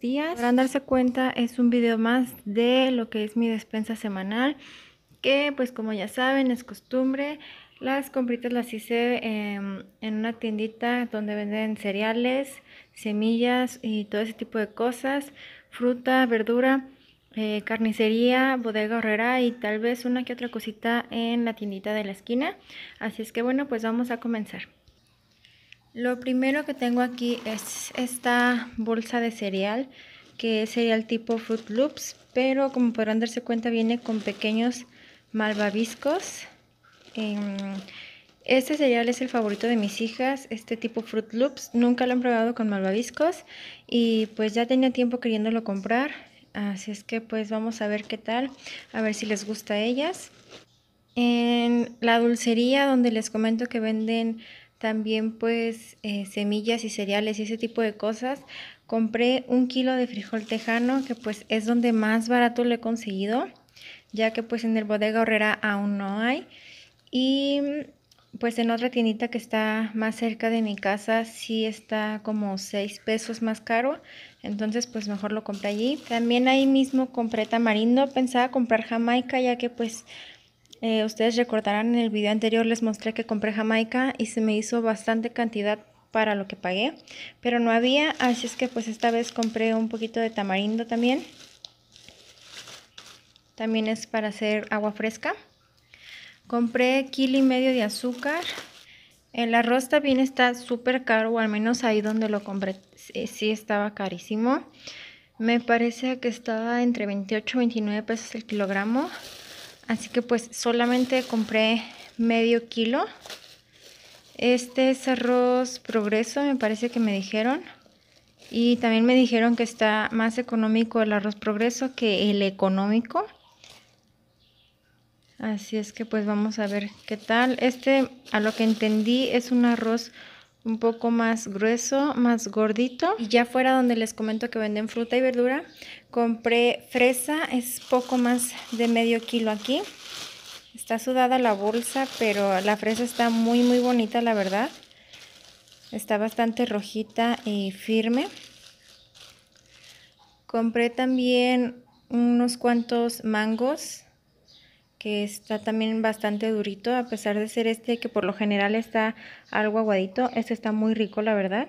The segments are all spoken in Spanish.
días. Para darse cuenta es un video más de lo que es mi despensa semanal, que pues como ya saben es costumbre, las compritas las hice em, en una tiendita donde venden cereales, semillas y todo ese tipo de cosas, fruta, verdura, eh, carnicería, bodega horrera y tal vez una que otra cosita en la tiendita de la esquina. Así es que bueno, pues vamos a comenzar. Lo primero que tengo aquí es esta bolsa de cereal, que es cereal tipo Fruit Loops, pero como podrán darse cuenta viene con pequeños malvaviscos. Em, este cereal es el favorito de mis hijas, este tipo Fruit Loops. Nunca lo han probado con malvaviscos y pues ya tenía tiempo queriéndolo comprar. Así es que pues vamos a ver qué tal, a ver si les gusta a ellas. En la dulcería donde les comento que venden también pues eh, semillas y cereales y ese tipo de cosas. Compré un kilo de frijol tejano, que pues es donde más barato lo he conseguido, ya que pues en el bodega horrera aún no hay. Y pues en otra tiendita que está más cerca de mi casa sí está como 6 pesos más caro. Entonces pues mejor lo compré allí. También ahí mismo compré tamarindo. Pensaba comprar jamaica ya que pues eh, ustedes recordarán en el video anterior les mostré que compré Jamaica y se me hizo bastante cantidad para lo que pagué, pero no había, así es que pues esta vez compré un poquito de tamarindo también. También es para hacer agua fresca. Compré kilo y medio de azúcar. El arroz también está súper caro, al menos ahí donde lo compré sí estaba carísimo. Me parece que estaba entre 28 y 29 pesos el kilogramo. Así que pues solamente compré medio kilo. Este es arroz progreso, me parece que me dijeron. Y también me dijeron que está más económico el arroz progreso que el económico. Así es que pues vamos a ver qué tal. Este, a lo que entendí, es un arroz un poco más grueso, más gordito. Y ya fuera donde les comento que venden fruta y verdura, compré fresa, es poco más de medio kilo aquí. Está sudada la bolsa, pero la fresa está muy muy bonita la verdad. Está bastante rojita y firme. Compré también unos cuantos mangos que está también bastante durito, a pesar de ser este que por lo general está algo aguadito, este está muy rico la verdad.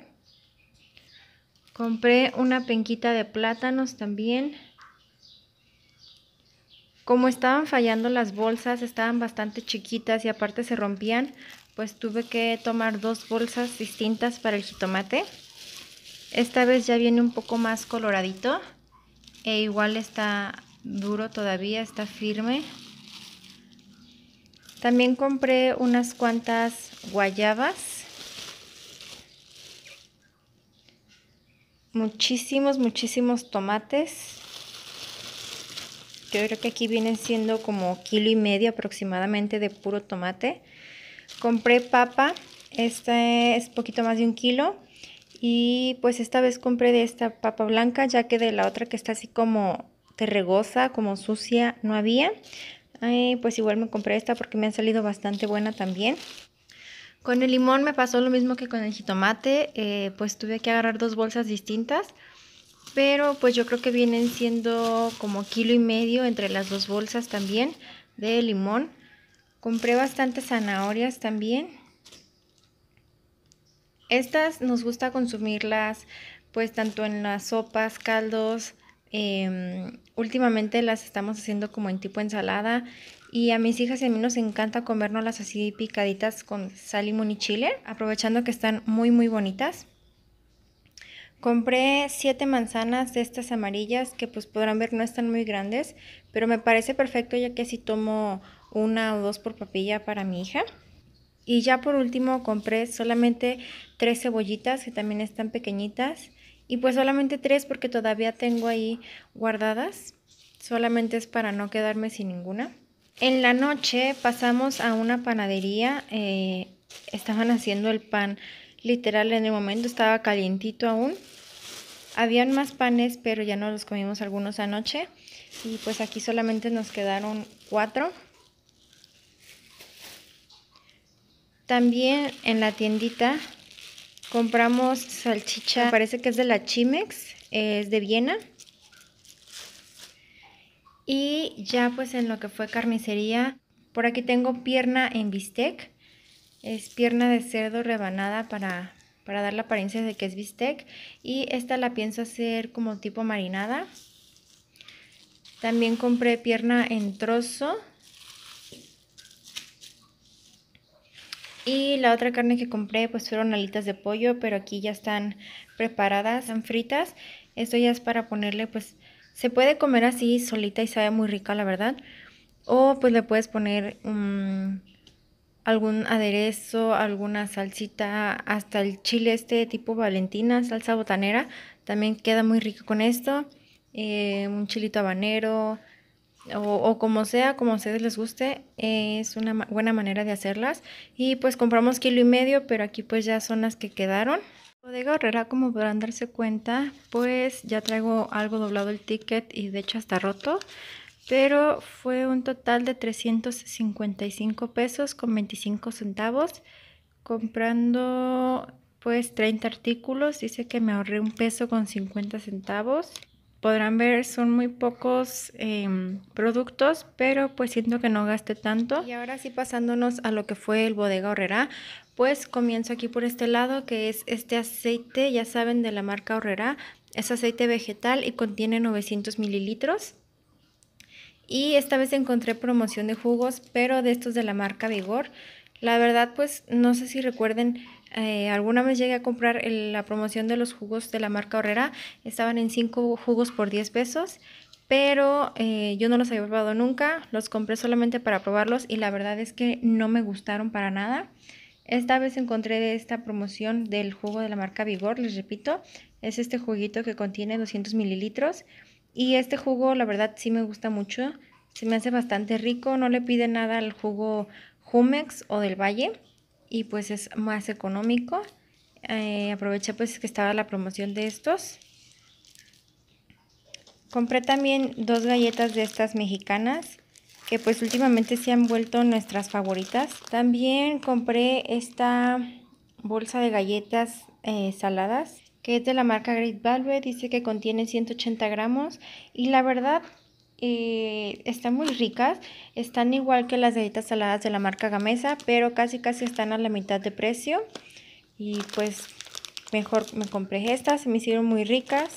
Compré una penquita de plátanos también. Como estaban fallando las bolsas, estaban bastante chiquitas y aparte se rompían, pues tuve que tomar dos bolsas distintas para el jitomate. Esta vez ya viene un poco más coloradito e igual está duro todavía, está firme. También compré unas cuantas guayabas. Muchísimos, muchísimos tomates. Yo creo que aquí vienen siendo como kilo y medio aproximadamente de puro tomate. Compré papa. Esta es poquito más de un kilo. Y pues esta vez compré de esta papa blanca, ya que de la otra que está así como terregosa, como sucia, no había. Ay, pues igual me compré esta porque me han salido bastante buena también. Con el limón me pasó lo mismo que con el jitomate, eh, pues tuve que agarrar dos bolsas distintas, pero pues yo creo que vienen siendo como kilo y medio entre las dos bolsas también de limón. Compré bastantes zanahorias también. Estas nos gusta consumirlas pues tanto en las sopas, caldos, Em, últimamente las estamos haciendo como en tipo ensalada y a mis hijas y a mí nos encanta comérnoslas así picaditas con sal, limón y chile, aprovechando que están muy muy bonitas. Compré siete manzanas de estas amarillas que pues podrán ver no están muy grandes, pero me parece perfecto ya que así tomo una o dos por papilla para mi hija. Y ya por último compré solamente tres cebollitas que también están pequeñitas y pues solamente tres porque todavía tengo ahí guardadas. Solamente es para no quedarme sin ninguna. En la noche pasamos a una panadería. Eh, estaban haciendo el pan literal en el momento. Estaba calientito aún. Habían más panes, pero ya no los comimos algunos anoche. Y pues aquí solamente nos quedaron cuatro. También en la tiendita Compramos salchicha, parece que es de la Chimex, es de Viena. Y ya pues en lo que fue carnicería, por aquí tengo pierna en bistec. Es pierna de cerdo rebanada para, para dar la apariencia de que es bistec. Y esta la pienso hacer como tipo marinada. También compré pierna en trozo Y la otra carne que compré pues fueron alitas de pollo, pero aquí ya están preparadas, están fritas. Esto ya es para ponerle pues, se puede comer así solita y sabe muy rica la verdad. O pues le puedes poner mm, algún aderezo, alguna salsita, hasta el chile este tipo valentina, salsa botanera. También queda muy rico con esto. Eh, un chilito habanero, o, como sea, como a ustedes les guste, es una buena manera de hacerlas. Y pues compramos kilo y medio, pero aquí pues ya son las que quedaron. Bodega ahorrera, como podrán darse cuenta, pues ya traigo algo doblado el ticket y de hecho hasta roto. Pero fue un total de 355 pesos con 25 centavos. Comprando pues 30 artículos, dice que me ahorré un peso con 50 centavos podrán ver, son muy pocos em, productos, pero pues siento que no gasté tanto. Y ahora sí pasándonos a lo que fue el bodega horrera, pues comienzo aquí por este lado que es este aceite, ya saben, de la marca horrera. Es aceite vegetal y contiene 900 mililitros. Y esta vez encontré promoción de jugos, pero de estos de la marca Vigor. La verdad, pues no sé si recuerden eh, alguna vez llegué a comprar la promoción de los jugos de la marca Horrera. Estaban en 5 jugos por 10 pesos. Pero eh, yo no los había probado nunca. Los compré solamente para probarlos. Y la verdad es que no me gustaron para nada. Esta vez encontré de esta promoción del jugo de la marca Vigor. Les repito, es este juguito que contiene 200 mililitros. Y este jugo, la verdad, sí me gusta mucho. Se me hace bastante rico. No le pide nada al jugo Jumex o del Valle y pues es más económico. Eh, aproveché pues que estaba la promoción de estos. Compré también dos galletas de estas mexicanas que pues últimamente se han vuelto nuestras favoritas. También compré esta bolsa de galletas eh, saladas que es de la marca Great Value, dice que contiene 180 gramos y la verdad y están muy ricas. Están igual que las galletas saladas de la marca Gamesa, pero casi casi están a la mitad de precio. Y pues mejor me compré estas, se me hicieron muy ricas.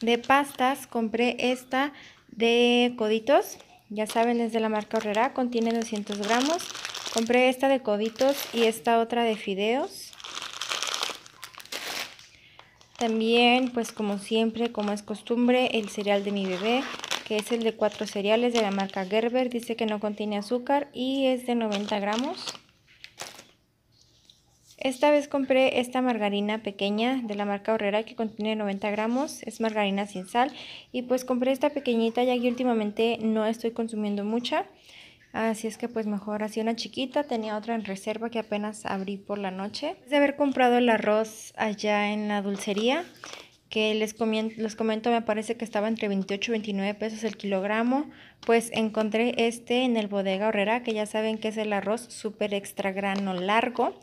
De pastas compré esta de coditos, ya saben es de la marca Herrera, contiene 200 gramos. Compré esta de coditos y esta otra de fideos. También, pues como siempre, como es costumbre, el cereal de mi bebé, que es el de cuatro cereales de la marca Gerber. Dice que no contiene azúcar y es de 90 gramos. Esta vez compré esta margarina pequeña de la marca Horrera que contiene 90 gramos, es margarina sin sal y pues compré esta pequeñita ya que últimamente no estoy consumiendo mucha Así es que pues mejor así una chiquita, tenía otra en reserva que apenas abrí por la noche. de haber comprado el arroz allá en la dulcería, que les, les comento me parece que estaba entre 28 y 29 pesos el kilogramo, pues encontré este en el bodega horrera, que ya saben que es el arroz súper extra grano largo.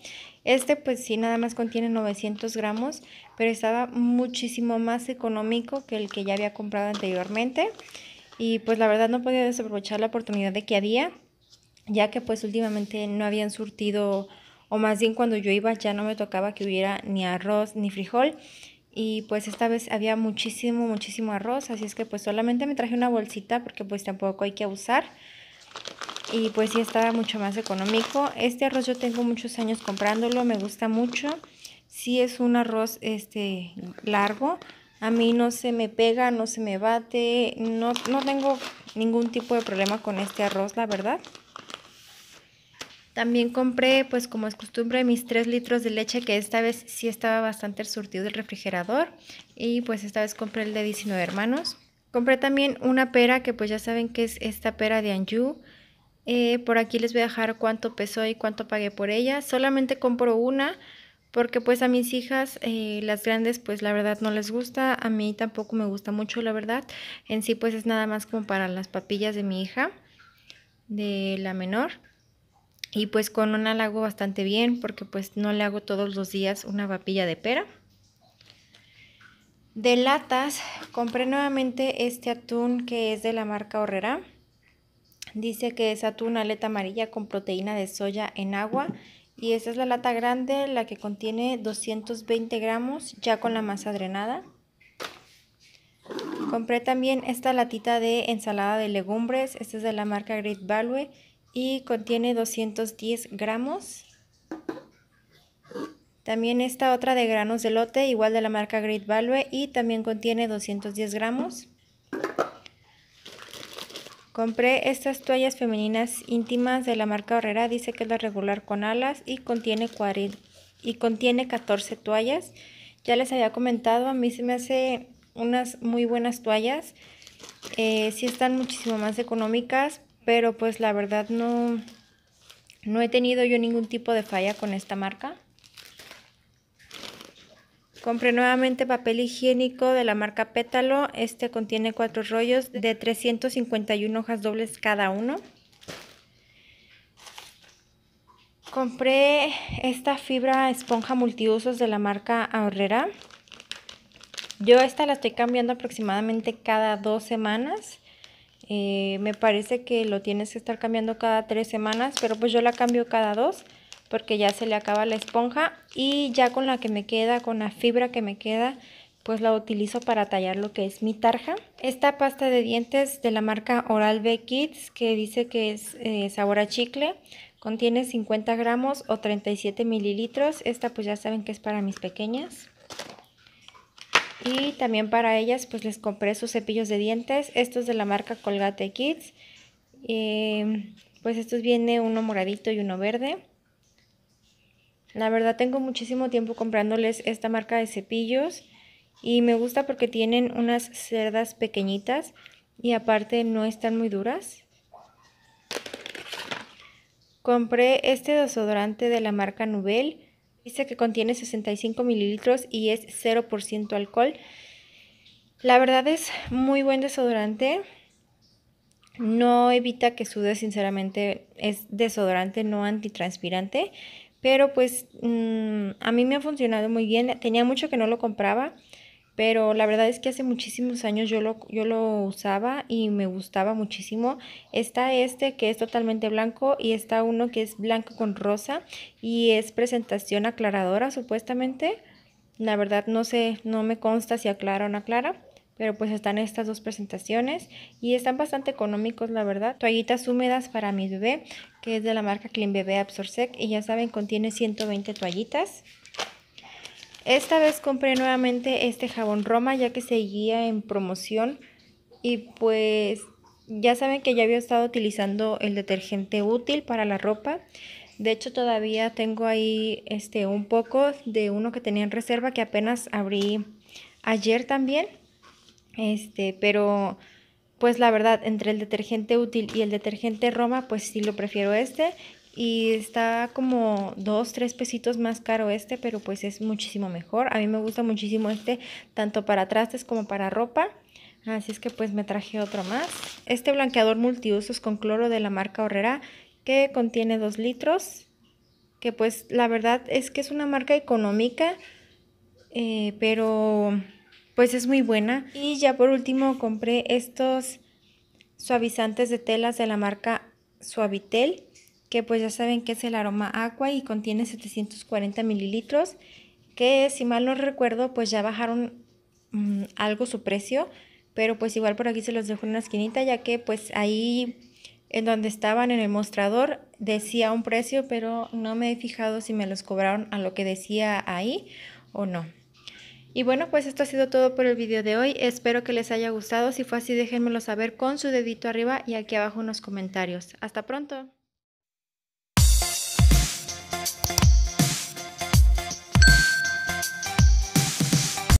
Este pues sí nada más contiene 900 gramos, pero estaba muchísimo más económico que el que ya había comprado anteriormente y pues la verdad no podía desaprovechar la oportunidad de que había, ya que pues últimamente no habían surtido, o más bien cuando yo iba ya no me tocaba que hubiera ni arroz ni frijol, y pues esta vez había muchísimo, muchísimo arroz, así es que pues solamente me traje una bolsita porque pues tampoco hay que abusar. Y pues sí estaba mucho más económico. Este arroz yo tengo muchos años comprándolo, me gusta mucho. Sí es un arroz este largo, a mí no se me pega, no se me bate, no, tengo ningún tipo de problema con este arroz, la verdad. También compré, pues como es costumbre, mis 3 litros de leche que esta vez sí estaba bastante surtido del refrigerador. Y pues esta vez compré el de 19 hermanos. Compré también una pera que pues ya saben que es esta pera de Anjou. Eh, por aquí les voy a dejar cuánto pesó y cuánto pagué por ella. Solamente compro una porque pues a mis hijas, eh, las grandes, pues la verdad no les gusta, a mí tampoco me gusta mucho, la verdad. En sí pues es nada más como para las papillas de mi hija, de la menor. Y pues con una la hago bastante bien porque pues no le hago todos los días una papilla de pera. De latas, compré nuevamente este atún que es de la marca Horrera. Dice que es atún aleta amarilla con proteína de soya en agua y esta es la lata grande, la que contiene 220 gramos, ya con la masa drenada. Compré también esta latita de ensalada de legumbres, esta es de la marca Great Value y contiene 210 gramos. También esta otra de granos de lote, igual de la marca Great Value y también contiene 210 gramos. Compré estas toallas femeninas íntimas de la marca Herrera, dice que es la regular con alas y contiene, y contiene 14 toallas. Ya les había comentado, a mí se me hace unas muy buenas toallas. Eh, sí están muchísimo más económicas, pero pues la verdad no, no he tenido yo ningún tipo de falla con esta marca. Compré nuevamente papel higiénico de la marca Pétalo. Este contiene cuatro rollos de 351 hojas dobles cada uno. Compré esta fibra esponja multiusos de la marca Ahorrera. Yo esta la estoy cambiando aproximadamente cada dos semanas. Eh, me parece que lo tienes que estar cambiando cada tres semanas, pero pues yo la cambio cada dos porque ya se le acaba la esponja y ya con la que me queda, con la fibra que me queda, pues la utilizo para tallar lo que es mi tarja. Esta pasta de dientes de la marca Oral-B Kids que dice que es eh, sabor a chicle, contiene 50 gramos o 37 mililitros. Esta pues ya saben que es para mis pequeñas. Y también para ellas pues les compré sus cepillos de dientes. Estos de la marca Colgate Kids. Eh, pues estos viene uno moradito y uno verde. La verdad tengo muchísimo tiempo comprándoles esta marca de cepillos y me gusta porque tienen unas cerdas pequeñitas y aparte no están muy duras. Compré este desodorante de la marca Nubel. Dice que contiene 65 mililitros y es 0% alcohol. La verdad es muy buen desodorante. No evita que sude sinceramente. Es desodorante no antitranspirante pero pues mm, a mí me ha funcionado muy bien. Tenía mucho que no lo compraba, pero la verdad es que hace muchísimos años yo lo, yo lo usaba y me gustaba muchísimo. Está este que es totalmente blanco y está uno que es blanco con rosa y es presentación aclaradora supuestamente. La verdad no sé, no me consta si aclara o no aclara pero pues están estas dos presentaciones y están bastante económicos la verdad. Toallitas húmedas para mi bebé, que es de la marca Clean Bebé Absorsec y ya saben contiene 120 toallitas. Esta vez compré nuevamente este jabón Roma ya que seguía en promoción y pues ya saben que ya había estado utilizando el detergente útil para la ropa. De hecho, todavía tengo ahí este, un poco de uno que tenía en reserva que apenas abrí ayer también. Este, pero pues la verdad, entre el detergente útil y el detergente Roma, pues sí lo prefiero este. Y está como dos, tres pesitos más caro este, pero pues es muchísimo mejor. A mí me gusta muchísimo este, tanto para trastes como para ropa. Así es que pues me traje otro más. Este blanqueador multiusos con cloro de la marca Horrera, que contiene 2 litros. Que pues la verdad es que es una marca económica, eh, pero pues es muy buena. Y ya por último compré estos suavizantes de telas de la marca Suavitel, que pues ya saben que es el aroma aqua y contiene 740 mililitros, que si mal no recuerdo pues ya bajaron mm, algo su precio, pero pues igual por aquí se los dejo en una esquinita ya que pues ahí en donde estaban en el mostrador decía un precio, pero no me he fijado si me los cobraron a lo que decía ahí o no. Y bueno, pues esto ha sido todo por el video de hoy. Espero que les haya gustado. Si fue así, déjenmelo saber con su dedito arriba y aquí abajo en los comentarios. Hasta pronto.